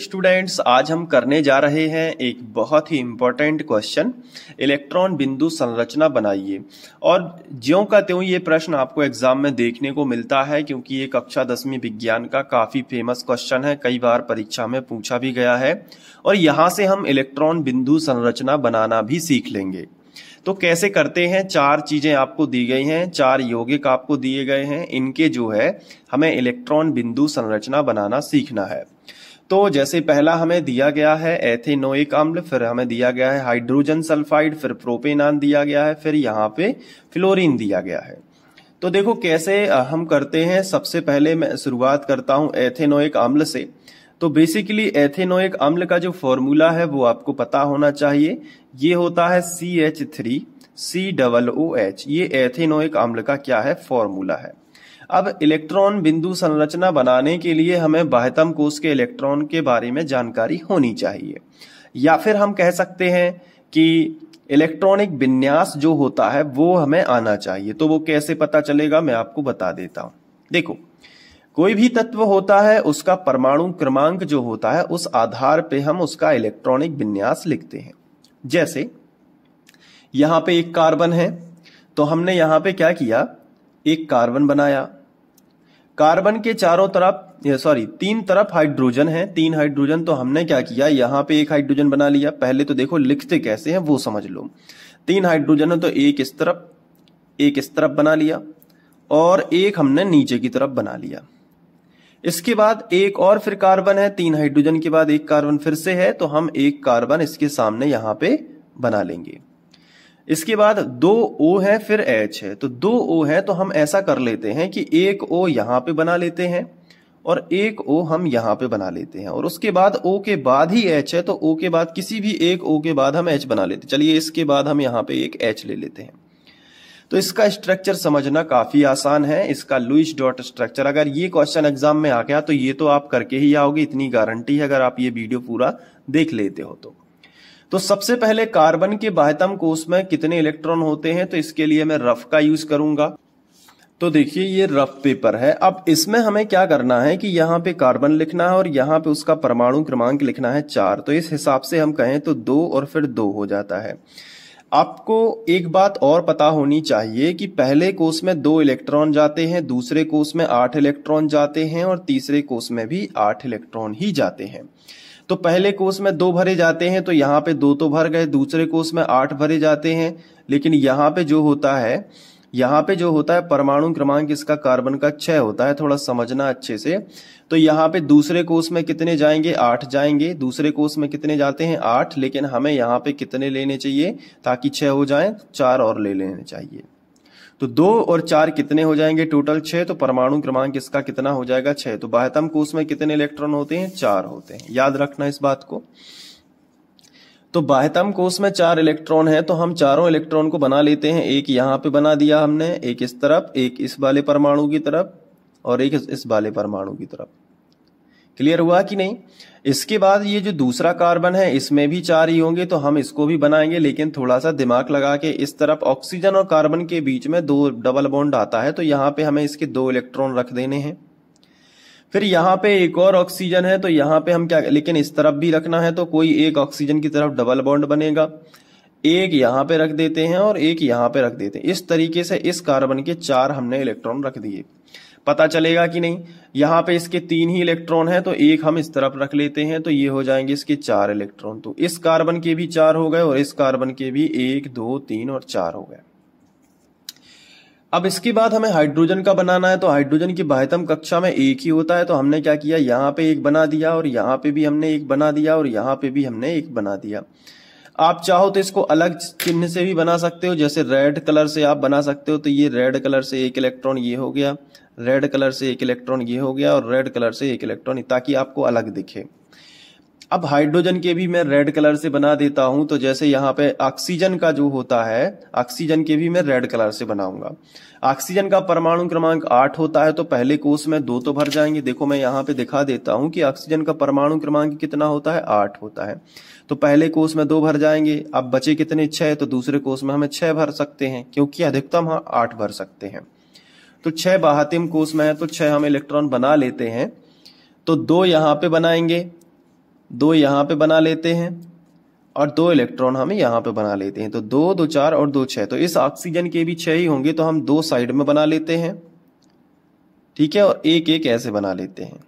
Students आज हम करने जा रहे हैं एक बहुत ही इम्पोर्टेंट क्वेश्चन इलेक्ट्रॉन बिंदु संरचना बनाइए और ज्यों का त्यों ये प्रश्न आपको एग्जाम में देखने को मिलता है क्योंकि ये कक्षा दसवीं विज्ञान का काफ़ी फेमस क्वेश्चन है कई बार परीक्षा में पूछा भी गया है और यहाँ से हम इलेक्ट्रॉन बिंदु संरचना बनाना भी सीख लेंगे तो कैसे करते हैं चार चीजें आपको दी गई हैं चार यौगिक आपको दिए गए हैं इनके जो है हमें इलेक्ट्रॉन बिंदु संरचना बनाना सीखना है तो जैसे पहला हमें दिया गया है एथेनोइक अम्ल फिर हमें दिया गया है हाइड्रोजन सल्फाइड फिर प्रोपेनान दिया गया है फिर यहाँ पे फ्लोरीन दिया गया है तो देखो कैसे हम करते हैं सबसे पहले मैं शुरुआत करता हूं एथेनोइक अम्ल से तो बेसिकली एथेनोइक अम्ल का जो फॉर्मूला है वो आपको पता होना चाहिए ये होता है C H three C double O H ये एथेनोइक अम्ल का क्या है फॉर्मूला है अब इलेक्ट्रॉन बिंदु संरचना बनाने के लिए हमें बाह्यतम कोष के इलेक्ट्रॉन के बारे में जानकारी होनी चाहिए या फिर हम कह सकते हैं कि इलेक्ट्रॉनिक विन्यास जो होता है वो हमें आना चाहिए तो वो कैसे पता चलेगा मैं आपको बता देता हूं देखो कोई भी तत्व होता है उसका परमाणु क्रमांक जो होता है उस आधार पे हम उसका इलेक्ट्रॉनिक विन्यास लिखते हैं जैसे यहां पे एक कार्बन है तो हमने यहां पे क्या किया एक कार्बन बनाया कार्बन के चारों तरफ सॉरी तीन तरफ हाइड्रोजन है तीन हाइड्रोजन तो हमने क्या किया यहां पे एक हाइड्रोजन बना लिया पहले तो देखो लिखते कैसे हैं वो समझ लो तीन हाइड्रोजन है तो एक इस तरफ एक इस तरफ बना लिया और एक हमने नीचे की तरफ बना लिया इसके बाद एक और फिर कार्बन है तीन हाइड्रोजन के बाद एक कार्बन फिर से है तो हम एक कार्बन इसके सामने यहां पे बना लेंगे इसके बाद दो ओ है फिर एच है तो दो ओ है तो हम ऐसा कर लेते हैं कि एक ओ यहाँ पे बना लेते हैं और एक ओ हम यहाँ पे बना लेते हैं और उसके बाद ओ के बाद ही एच है तो ओ के बाद किसी भी एक ओ के बाद हम एच बना लेते चलिए इसके बाद हम यहाँ पे एक एच ले लेते हैं तो इसका स्ट्रक्चर समझना काफी आसान है इसका लुइस डॉट स्ट्रक्चर अगर ये क्वेश्चन एग्जाम में आ गया तो ये तो आप करके ही आओगे इतनी गारंटी है अगर आप ये वीडियो पूरा देख लेते हो तो तो सबसे पहले कार्बन के बाह्यतम कोष में कितने इलेक्ट्रॉन होते हैं तो इसके लिए मैं रफ का यूज करूंगा तो देखिए ये रफ पेपर है अब इसमें हमें क्या करना है कि यहाँ पे कार्बन लिखना है और यहाँ पे उसका परमाणु क्रमांक लिखना है चार तो इस हिसाब से हम कहें तो दो और फिर दो हो जाता है आपको एक बात और पता होनी चाहिए कि पहले कोष में दो इलेक्ट्रॉन जाते हैं दूसरे कोष में आठ इलेक्ट्रॉन जाते हैं और तीसरे कोष में भी आठ इलेक्ट्रॉन ही जाते हैं तो पहले कोष में दो भरे जाते हैं तो यहाँ पे दो तो भर गए दूसरे कोष में आठ भरे जाते हैं लेकिन यहाँ पे जो होता है यहाँ पे जो होता है परमाणु क्रमांक इसका कार्बन का छः होता है थोड़ा समझना अच्छे से तो यहाँ पे दूसरे कोष में कितने जाएंगे आठ जाएंगे दूसरे कोष में कितने जाते हैं आठ लेकिन हमें यहाँ पे कितने लेने चाहिए ताकि छः हो जाए चार और ले लेने चाहिए तो दो और चार कितने हो जाएंगे टोटल छह तो परमाणु क्रमांक इसका कितना हो जाएगा छह तो बाह्यतम कोष में कितने इलेक्ट्रॉन होते हैं चार होते हैं याद रखना इस बात को तो बाह्यतम कोष में चार इलेक्ट्रॉन है तो हम चारों इलेक्ट्रॉन को बना लेते हैं एक यहां पे बना दिया हमने एक इस तरफ एक इस वाले परमाणु की तरफ और एक इस वाले परमाणु की तरफ क्लियर हुआ कि नहीं इसके बाद ये जो दूसरा कार्बन है इसमें भी चार ही होंगे तो हम इसको भी बनाएंगे लेकिन थोड़ा सा दिमाग लगा के इस तरफ ऑक्सीजन और कार्बन के बीच में दो डबल बॉन्ड आता है तो यहाँ पे हमें इसके दो इलेक्ट्रॉन रख देने हैं फिर यहाँ पे एक और ऑक्सीजन है तो यहाँ पे हम क्या लेकिन इस तरफ भी रखना है तो कोई एक ऑक्सीजन की तरफ डबल बॉन्ड बनेगा एक यहाँ पे रख देते हैं और एक यहाँ पे रख देते हैं इस तरीके से इस कार्बन के चार हमने इलेक्ट्रॉन रख दिए पता चलेगा कि नहीं यहाँ पे इसके तीन ही इलेक्ट्रॉन हैं तो एक हम इस तरफ रख लेते हैं तो ये हो जाएंगे इसके चार इलेक्ट्रॉन तो इस कार्बन के भी चार हो गए और इस कार्बन के भी एक दो तीन और चार हो गए अब इसके बाद हमें हाइड्रोजन का बनाना है तो हाइड्रोजन की बाह्यतम कक्षा में एक ही होता है तो हमने क्या किया यहाँ पे एक बना दिया और यहाँ पे भी हमने एक बना दिया और यहाँ पे भी हमने एक बना दिया आप चाहो तो इसको अलग चिन्ह से भी बना सकते हो जैसे रेड कलर से आप बना सकते हो तो ये रेड कलर से एक इलेक्ट्रॉन ये हो गया रेड कलर से एक इलेक्ट्रॉन ये हो गया और रेड कलर से एक इलेक्ट्रॉन ताकि आपको अलग दिखे अब हाइड्रोजन के भी मैं रेड कलर से बना देता हूं तो जैसे यहां पे ऑक्सीजन का जो होता है ऑक्सीजन के भी मैं रेड कलर से बनाऊंगा ऑक्सीजन का परमाणु क्रमांक आठ होता है तो पहले कोष में दो तो भर जाएंगे देखो मैं यहाँ पे दिखा देता हूं कि ऑक्सीजन का परमाणु क्रमांक कितना होता है आठ होता है तो पहले कोष में दो भर जाएंगे अब बचे कितने छह तो दूसरे कोष में हमें छह भर सकते हैं क्योंकि अधिकतम हम आठ भर सकते हैं तो छह बाहतिम कोस में है तो छह हम इलेक्ट्रॉन बना लेते हैं तो दो यहाँ पे बनाएंगे दो यहाँ पे बना लेते हैं और दो इलेक्ट्रॉन हम यहाँ पे बना लेते हैं तो दो दो चार और दो छह तो इस ऑक्सीजन के भी छह ही होंगे तो हम दो साइड में बना लेते हैं ठीक है और एक एक ऐसे बना लेते हैं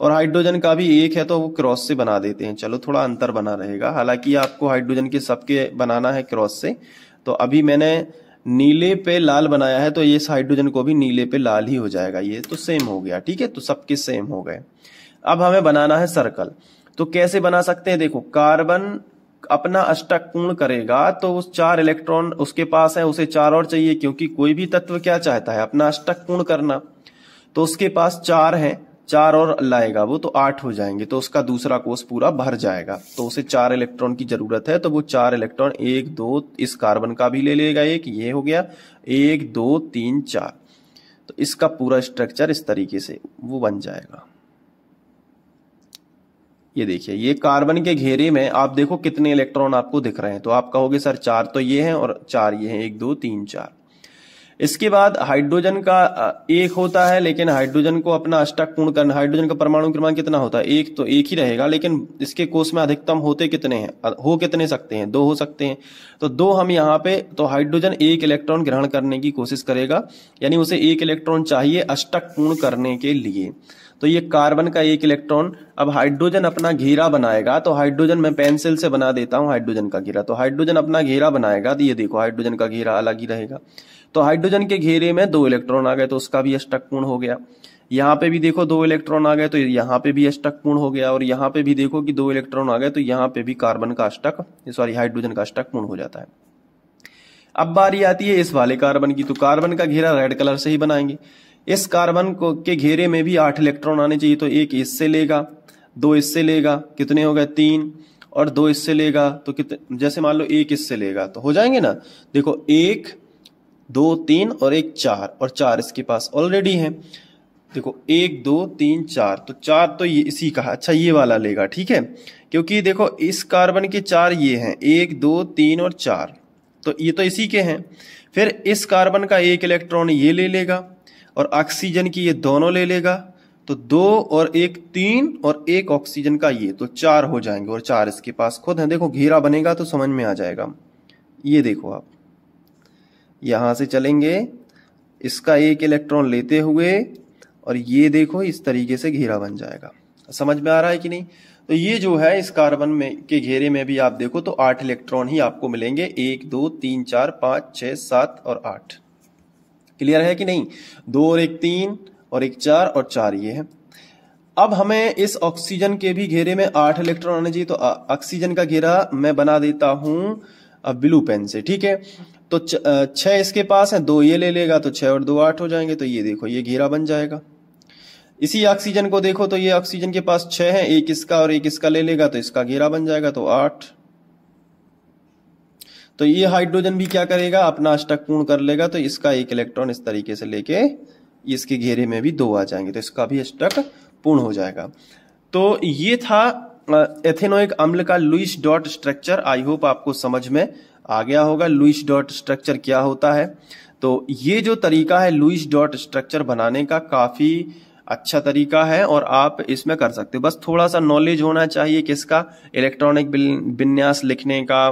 और हाइड्रोजन का भी एक है तो वो क्रॉस से बना देते हैं चलो थोड़ा अंतर बना रहेगा हालांकि आपको हाइड्रोजन के सबके बनाना है क्रॉस से तो अभी मैंने नीले पे लाल बनाया है तो ये हाइड्रोजन को भी नीले पे लाल ही हो जाएगा ये तो सेम हो गया ठीक है तो सबके सेम हो गए अब हमें बनाना है सर्कल तो कैसे बना सकते हैं देखो कार्बन अपना अष्टक पूर्ण करेगा तो उस चार इलेक्ट्रॉन उसके पास है उसे चार और चाहिए क्योंकि कोई भी तत्व क्या चाहता है अपना अष्टक पूर्ण करना तो उसके पास चार है चार और लाएगा वो तो आठ हो जाएंगे तो उसका दूसरा कोष पूरा भर जाएगा तो उसे चार इलेक्ट्रॉन की जरूरत है तो वो चार इलेक्ट्रॉन एक दो इस कार्बन का भी ले लेगा एक ये हो गया एक दो तीन चार तो इसका पूरा स्ट्रक्चर इस तरीके से वो बन जाएगा ये देखिए ये कार्बन के घेरे में आप देखो कितने इलेक्ट्रॉन आपको दिख रहे हैं तो आप कहोगे सर चार तो ये हैं और चार ये हैं एक दो तीन चार इसके बाद हाइड्रोजन का एक होता है लेकिन हाइड्रोजन को अपना अष्टक पूर्ण करना हाइड्रोजन का परमाणु क्रमांक कितना होता है एक तो एक ही रहेगा लेकिन इसके कोष में अधिकतम होते कितने हैं हो कितने सकते हैं दो हो सकते हैं तो दो हम यहाँ पे तो हाइड्रोजन एक इलेक्ट्रॉन ग्रहण करने की कोशिश करेगा यानी उसे एक इलेक्ट्रॉन चाहिए अष्टक पूर्ण करने के लिए तो ये कार्बन का एक इलेक्ट्रॉन अब हाइड्रोजन अपना घेरा बनाएगा तो हाइड्रोजन मैं पेंसिल से बना देता हूँ हाइड्रोजन का घेरा तो हाइड्रोजन अपना घेरा बनाएगा तो ये देखो हाइड्रोजन का घेरा अलग ही रहेगा तो हाइड्रोजन के घेरे में दो इलेक्ट्रॉन आ गए तो उसका भी अष्टक पूर्ण हो गया यहाँ पे भी देखो दो इलेक्ट्रॉन आ गए तो यहाँ पे भी अष्टक पूर्ण हो गया और यहाँ पे भी देखो कि दो इलेक्ट्रॉन आ गए तो यहाँ पे भी कार्बन का अष्टक सॉरी हाइड्रोजन का अष्टक पूर्ण हो जाता है अब बारी आती है इस वाले कार्बन की तो कार्बन का घेरा रेड कलर से ही बनाएंगे इस कार्बन को के घेरे में भी आठ इलेक्ट्रॉन आने चाहिए तो एक इससे लेगा दो इससे लेगा कितने हो गए तीन और दो इससे लेगा तो कितने जैसे मान लो एक इससे लेगा तो हो जाएंगे ना देखो एक दो तीन और एक चार और चार इसके पास ऑलरेडी है देखो एक दो तीन चार तो चार तो ये इसी का अच्छा ये वाला लेगा ठीक है क्योंकि देखो इस कार्बन के चार ये हैं एक दो तीन और चार तो ये तो इसी के हैं फिर इस कार्बन का एक इलेक्ट्रॉन ये ले लेगा और ऑक्सीजन की ये दोनों ले लेगा तो दो और एक तीन और एक ऑक्सीजन का ये तो चार हो जाएंगे और चार इसके पास खुद हैं देखो घेरा बनेगा तो समझ में आ जाएगा ये देखो आप यहाँ से चलेंगे इसका एक इलेक्ट्रॉन लेते हुए और ये देखो इस तरीके से घेरा बन जाएगा समझ में आ रहा है कि नहीं तो ये जो है इस कार्बन में के घेरे में भी आप देखो तो आठ इलेक्ट्रॉन ही आपको मिलेंगे एक दो तीन चार पाँच छः सात और आठ क्लियर है कि नहीं दो और एक तीन और एक चार और चार ये है अब हमें इस ऑक्सीजन के भी घेरे में आठ इलेक्ट्रॉन आने चाहिए तो ऑक्सीजन का घेरा मैं बना देता हूं ब्लू पेन से ठीक है तो छः इसके पास है दो ये ले लेगा तो छः और दो आठ हो जाएंगे तो ये देखो ये घेरा बन जाएगा इसी ऑक्सीजन को देखो तो ये ऑक्सीजन के पास छह है एक इसका और एक इसका ले लेगा तो इसका घेरा बन जाएगा तो आठ तो ये हाइड्रोजन भी क्या करेगा अपना अष्टक पूर्ण कर लेगा तो इसका एक इलेक्ट्रॉन इस तरीके से लेके इसके घेरे में भी दो आ जाएंगे तो इसका भी अष्टक पूर्ण हो जाएगा तो ये था एथेनोइक अम्ल का Lewis dot structure I hope आपको समझ में आ गया होगा लुइस डॉट स्ट्रक्चर क्या होता है तो ये जो तरीका है लुइस डॉट स्ट्रक्चर बनाने का काफ़ी अच्छा तरीका है और आप इसमें कर सकते हो बस थोड़ा सा नॉलेज होना चाहिए किसका इलेक्ट्रॉनिक विन्यास लिखने का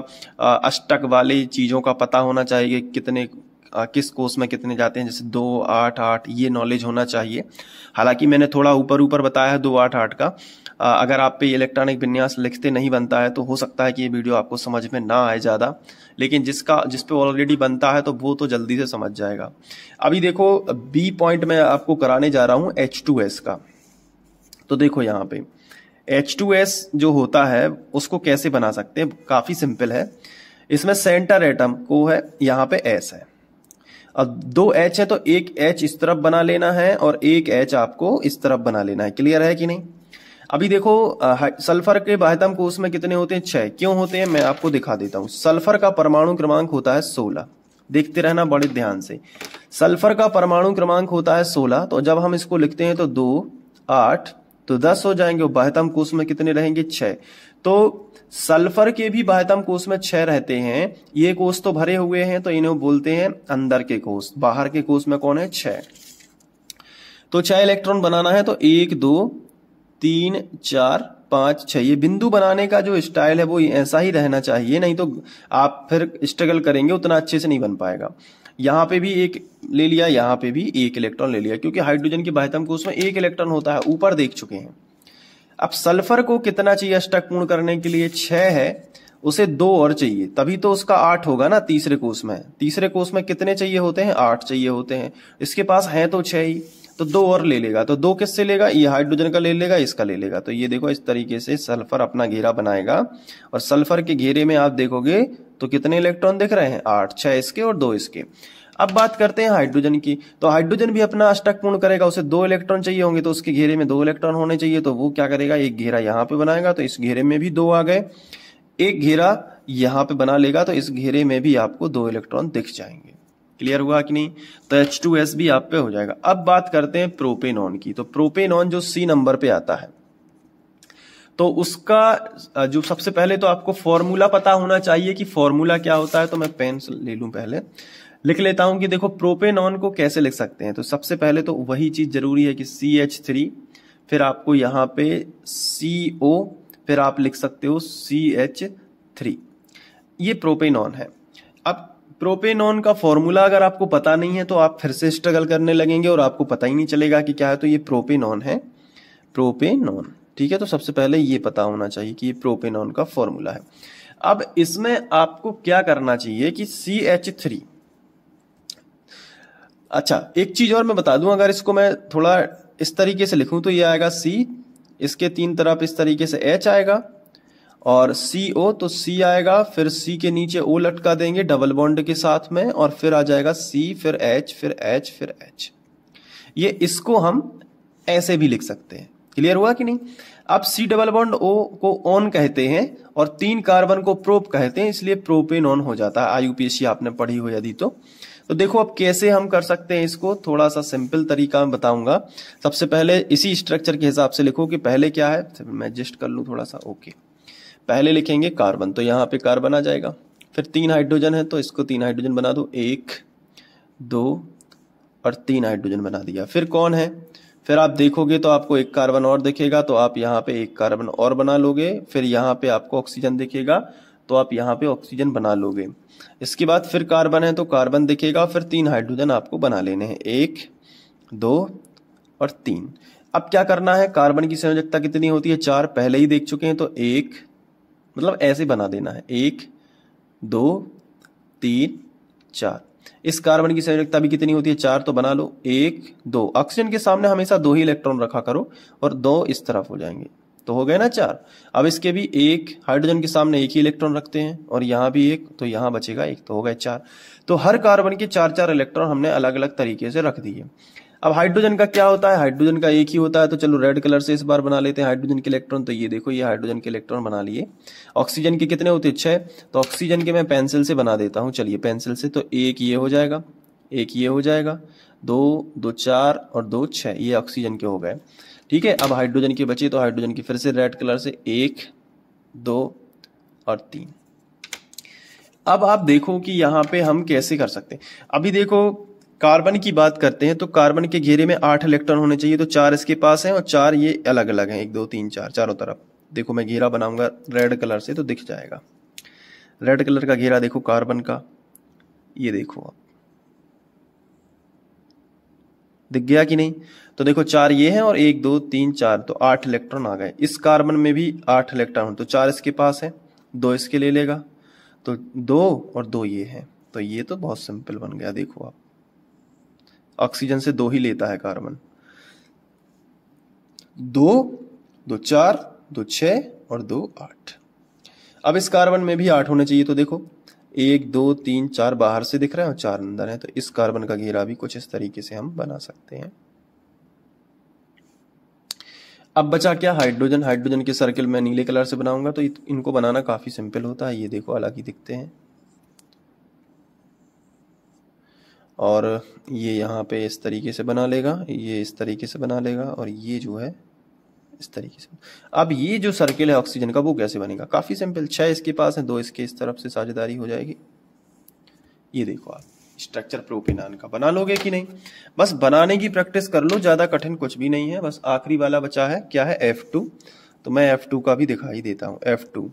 अष्टक वाली चीज़ों का पता होना चाहिए कि कितने किस कोर्स में कितने जाते हैं जैसे दो आठ आठ ये नॉलेज होना चाहिए हालांकि मैंने थोड़ा ऊपर ऊपर बताया है दो आठ आठ का अगर आप पे इलेक्ट्रॉनिक विन्यास लिखते नहीं बनता है तो हो सकता है कि ये वीडियो आपको समझ में ना आए ज़्यादा लेकिन जिसका जिस पे ऑलरेडी बनता है तो वो तो जल्दी से समझ जाएगा अभी देखो बी पॉइंट मैं आपको कराने जा रहा हूँ एच टू एस का तो देखो यहाँ पे एच टू एस जो होता है उसको कैसे बना सकते हैं काफ़ी सिंपल है इसमें सेंटर एटम को है यहाँ पे एस है अब दो एच है तो एक एच इस तरफ बना लेना है और एक एच आपको इस तरफ बना लेना है क्लियर है कि नहीं अभी देखो सल्फर के बाह्यतम कोष में कितने होते हैं छह क्यों होते हैं मैं आपको दिखा देता हूं सल्फर का परमाणु क्रमांक होता है सोलह देखते रहना बड़े ध्यान से सल्फर का परमाणु क्रमांक होता है सोलह तो जब हम इसको लिखते हैं तो दो आठ तो दस हो जाएंगे बाह्यतम कोष में कितने रहेंगे छह तो सल्फर के भी बाह्यतम कोष में छह रहते हैं ये कोष तो भरे हुए हैं तो इन्हें बोलते हैं अंदर के कोष बाहर के कोष में कौन है छह तो छह इलेक्ट्रॉन बनाना है तो एक दो तीन चार पांच छह ये बिंदु बनाने का जो स्टाइल है वो ऐसा ही रहना चाहिए नहीं तो आप फिर स्ट्रगल करेंगे उतना अच्छे से नहीं बन पाएगा यहाँ पे भी एक ले लिया यहाँ पे भी एक इलेक्ट्रॉन ले लिया क्योंकि हाइड्रोजन की बाहतम कोष में एक इलेक्ट्रॉन होता है ऊपर देख चुके हैं अब सल्फर को कितना चाहिए अष्टक पूर्ण करने के लिए छह है उसे दो और चाहिए तभी तो उसका आठ होगा ना तीसरे कोष में तीसरे कोष में कितने चाहिए होते हैं आठ चाहिए होते हैं इसके पास है तो छह ही तो दो और ले लेगा तो दो किससे लेगा ये हाइड्रोजन का ले लेगा इसका ले लेगा तो ये देखो इस तरीके से सल्फर अपना घेरा बनाएगा और सल्फर के घेरे में आप देखोगे तो कितने इलेक्ट्रॉन दिख रहे हैं आठ छह इसके और दो इसके अब बात करते हैं हाइड्रोजन की तो हाइड्रोजन भी अपना अष्टक पूर्ण करेगा उसे दो इलेक्ट्रॉन चाहिए होंगे तो उसके घेरे में दो इलेक्ट्रॉन होने चाहिए तो वो क्या करेगा एक घेरा यहाँ पे बनाएगा तो इस घेरे में भी दो आ गए एक घेरा यहाँ पे बना लेगा तो इस घेरे में भी आपको दो इलेक्ट्रॉन दिख जाएंगे क्लियर हुआ कि नहीं तो एच टू एस भी आप पे हो जाएगा अब बात करते हैं प्रोपेनॉन की तो प्रोपेनॉन जो सी नंबर पे आता है तो उसका जो सबसे पहले तो आपको फॉर्मूला पता होना चाहिए कि फॉर्मूला क्या होता है तो मैं पेन ले लूं पहले लिख लेता हूं कि देखो प्रोपेनॉन को कैसे लिख सकते हैं तो सबसे पहले तो वही चीज जरूरी है कि सी एच थ्री फिर आपको यहाँ पे सी ओ फिर आप लिख सकते हो सी एच थ्री ये प्रोपेनॉन है प्रोपेनॉन का फॉर्मूला अगर आपको पता नहीं है तो आप फिर से स्ट्रगल करने लगेंगे और आपको पता ही नहीं चलेगा कि क्या है तो ये प्रोपेनॉन है प्रोपेनॉन ठीक है तो सबसे पहले ये पता होना चाहिए कि ये प्रोपेनॉन का फॉर्मूला है अब इसमें आपको क्या करना चाहिए कि सी एच थ्री अच्छा एक चीज और मैं बता दूं अगर इसको मैं थोड़ा इस तरीके से लिखूं तो ये आएगा सी इसके तीन तरफ इस तरीके से एच आएगा और सी ओ तो सी आएगा फिर सी के नीचे ओ लटका देंगे डबल बॉन्ड के साथ में और फिर आ जाएगा सी फिर एच फिर एच फिर एच ये इसको हम ऐसे भी लिख सकते हैं क्लियर हुआ कि नहीं अब सी डबल बॉन्ड ओ को ऑन कहते हैं और तीन कार्बन को प्रोप कहते हैं इसलिए प्रोपेन ऑन हो जाता है आई आपने पढ़ी हो यदि तो तो देखो अब कैसे हम कर सकते हैं इसको थोड़ा सा सिंपल तरीका मैं बताऊंगा सबसे पहले इसी स्ट्रक्चर के हिसाब से लिखो कि पहले क्या है मैं एडजस्ट कर लूँ थोड़ा सा ओके okay. पहले लिखेंगे कार्बन तो यहाँ पे कार्बन आ जाएगा फिर तीन हाइड्रोजन है तो इसको तीन हाइड्रोजन बना दो एक दो और तीन हाइड्रोजन बना दिया फिर कौन है फिर आप देखोगे तो आपको एक कार्बन और दिखेगा तो आप यहाँ पे एक कार्बन और बना लोगे फिर यहाँ पे आपको ऑक्सीजन दिखेगा तो आप यहाँ पे ऑक्सीजन बना लोगे इसके बाद फिर कार्बन है तो कार्बन दिखेगा फिर तीन हाइड्रोजन आपको बना लेने हैं एक दो और तीन अब क्या करना है कार्बन की संयोजकता कितनी होती है चार पहले ही देख चुके हैं तो एक मतलब ऐसे बना देना है एक दो तीन चार इस कार्बन की संयोजकता भी कितनी होती है चार तो बना लो एक दो ऑक्सीजन के सामने हमेशा दो ही इलेक्ट्रॉन रखा करो और दो इस तरफ हो जाएंगे तो हो गए ना चार अब इसके भी एक हाइड्रोजन के सामने एक ही इलेक्ट्रॉन रखते हैं और यहां भी एक तो यहां बचेगा एक तो हो गए चार तो हर कार्बन के चार चार इलेक्ट्रॉन हमने अलग अलग तरीके से रख दिए अब हाइड्रोजन का क्या होता है हाइड्रोजन का एक ही होता है तो चलो रेड कलर से इस बार बना लेते हैं हाइड्रोजन के इलेक्ट्रॉन तो ये देखो ये हाइड्रोजन के इलेक्ट्रॉन बना लिए ऑक्सीजन के कितने होते छह तो ऑक्सीजन के मैं पेंसिल से बना देता हूँ चलिए पेंसिल से तो एक ये हो जाएगा एक ये हो जाएगा दो दो चार और दो छः ये ऑक्सीजन के हो गए ठीक है अब हाइड्रोजन के बचे तो हाइड्रोजन के फिर से रेड कलर से एक दो और तीन अब आप देखो कि यहाँ पे हम कैसे कर सकते हैं अभी देखो कार्बन की बात करते हैं तो कार्बन के घेरे में आठ इलेक्ट्रॉन होने चाहिए तो चार इसके पास हैं और चार ये अलग अलग हैं एक दो तीन चार चारों तरफ देखो मैं घेरा बनाऊंगा रेड कलर से तो दिख जाएगा रेड कलर का घेरा देखो कार्बन का ये देखो आप दिख गया कि नहीं तो देखो चार ये हैं और एक दो तीन चार तो आठ इलेक्ट्रॉन आ गए इस कार्बन में भी आठ इलेक्ट्रॉन तो चार इसके पास है दो इसके ले लेगा तो दो और दो ये है तो ये तो बहुत सिंपल बन गया देखो आप ऑक्सीजन से दो ही लेता है कार्बन दो दो चार दो छ और दो आठ अब इस कार्बन में भी आठ होने चाहिए तो देखो एक दो तीन चार बाहर से दिख रहे हैं और चार अंदर है तो इस कार्बन का घेरा भी कुछ इस तरीके से हम बना सकते हैं अब बचा क्या हाइड्रोजन हाइड्रोजन के सर्किल में नीले कलर से बनाऊंगा तो इनको बनाना काफ़ी सिंपल होता है ये देखो अलग ही दिखते हैं और ये यहाँ पे इस तरीके से बना लेगा ये इस तरीके से बना लेगा और ये जो है इस तरीके से अब ये जो सर्किल है ऑक्सीजन का वो कैसे बनेगा काफ़ी सिंपल छः इसके पास है दो इसके इस तरफ से साझेदारी हो जाएगी ये देखो आप स्ट्रक्चर प्रोपिनान का बना लोगे कि नहीं बस बनाने की प्रैक्टिस कर लो ज़्यादा कठिन कुछ भी नहीं है बस आखिरी वाला बचा है क्या है एफ टू तो मैं एफ टू का भी दिखाई देता हूँ एफ टू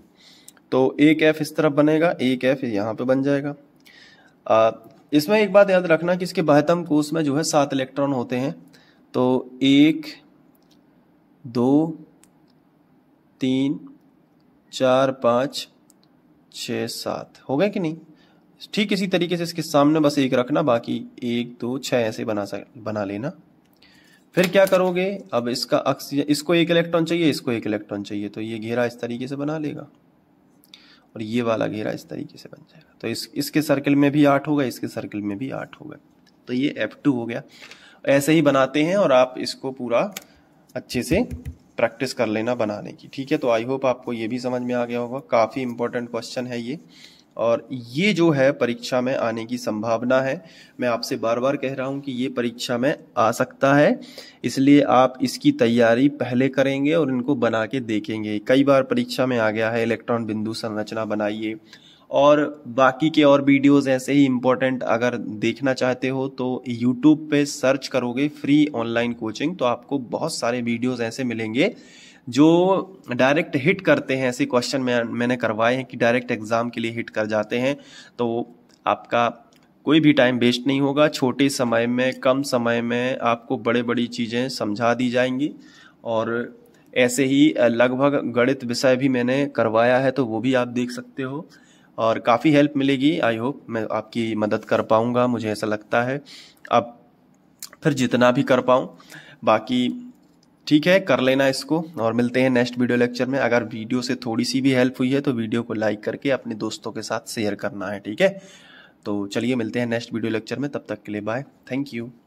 तो एक एफ इस तरफ बनेगा एक एफ यहाँ पे बन जाएगा इसमें एक बात याद रखना कि इसके बाहतम कोष में जो है सात इलेक्ट्रॉन होते हैं तो एक दो तीन चार पाँच छ सात हो गए कि नहीं ठीक इसी तरीके से इसके सामने बस एक रखना बाकी एक दो छः ऐसे बना सक बना लेना फिर क्या करोगे अब इसका ऑक्सीजन इसको एक इलेक्ट्रॉन चाहिए इसको एक इलेक्ट्रॉन चाहिए तो ये घेरा इस तरीके से बना लेगा और ये वाला घेरा इस तरीके से बन जाएगा तो इस इसके सर्कल में भी आठ होगा इसके सर्कल में भी आठ होगा तो ये एफ टू हो गया ऐसे ही बनाते हैं और आप इसको पूरा अच्छे से प्रैक्टिस कर लेना बनाने की ठीक है तो आई होप आपको ये भी समझ में आ गया होगा काफ़ी इंपॉर्टेंट क्वेश्चन है ये और ये जो है परीक्षा में आने की संभावना है मैं आपसे बार बार कह रहा हूँ कि ये परीक्षा में आ सकता है इसलिए आप इसकी तैयारी पहले करेंगे और इनको बना के देखेंगे कई बार परीक्षा में आ गया है इलेक्ट्रॉन बिंदु संरचना बनाइए और बाकी के और वीडियोस ऐसे ही इम्पोर्टेंट अगर देखना चाहते हो तो यूट्यूब पे सर्च करोगे फ्री ऑनलाइन कोचिंग तो आपको बहुत सारे वीडियोस ऐसे मिलेंगे जो डायरेक्ट हिट करते हैं ऐसे क्वेश्चन मैं मैंने करवाए हैं कि डायरेक्ट एग्ज़ाम के लिए हिट कर जाते हैं तो आपका कोई भी टाइम वेस्ट नहीं होगा छोटे समय में कम समय में आपको बड़े बड़ी चीज़ें समझा दी जाएंगी और ऐसे ही लगभग गणित विषय भी मैंने करवाया है तो वो भी आप देख सकते हो और काफ़ी हेल्प मिलेगी आई होप मैं आपकी मदद कर पाऊँगा मुझे ऐसा लगता है अब फिर जितना भी कर पाऊँ बाकी ठीक है कर लेना इसको और मिलते हैं नेक्स्ट वीडियो लेक्चर में अगर वीडियो से थोड़ी सी भी हेल्प हुई है तो वीडियो को लाइक करके अपने दोस्तों के साथ शेयर करना है ठीक है तो चलिए मिलते हैं नेक्स्ट वीडियो लेक्चर में तब तक के लिए बाय थैंक यू